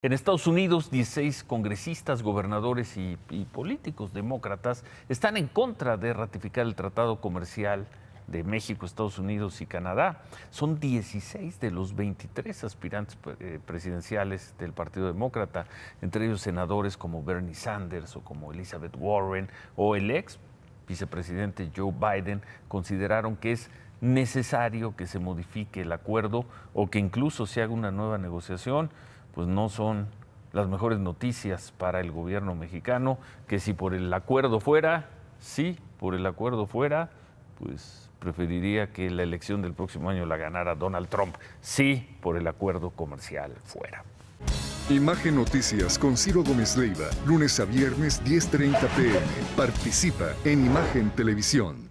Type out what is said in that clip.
En Estados Unidos, 16 congresistas, gobernadores y, políticos demócratas están en contra de ratificar el Tratado Comercial de México, Estados Unidos y Canadá. Son 16 de los 23 aspirantes pues, eh, presidenciales del Partido Demócrata, entre ellos senadores como Bernie Sanders o como Elizabeth Warren o el ex vicepresidente Joe Biden, consideraron que es necesario que se modifique el acuerdo o que incluso se haga una nueva negociación pues no son las mejores noticias para el gobierno mexicano, que si por el acuerdo fuera, sí, por el acuerdo fuera, pues preferiría que la elección del próximo año la ganara Donald Trump, sí, por el acuerdo comercial fuera. Imagen Noticias con Ciro Gómez Leiva, lunes a viernes 10.30 pm. Participa en Imagen Televisión.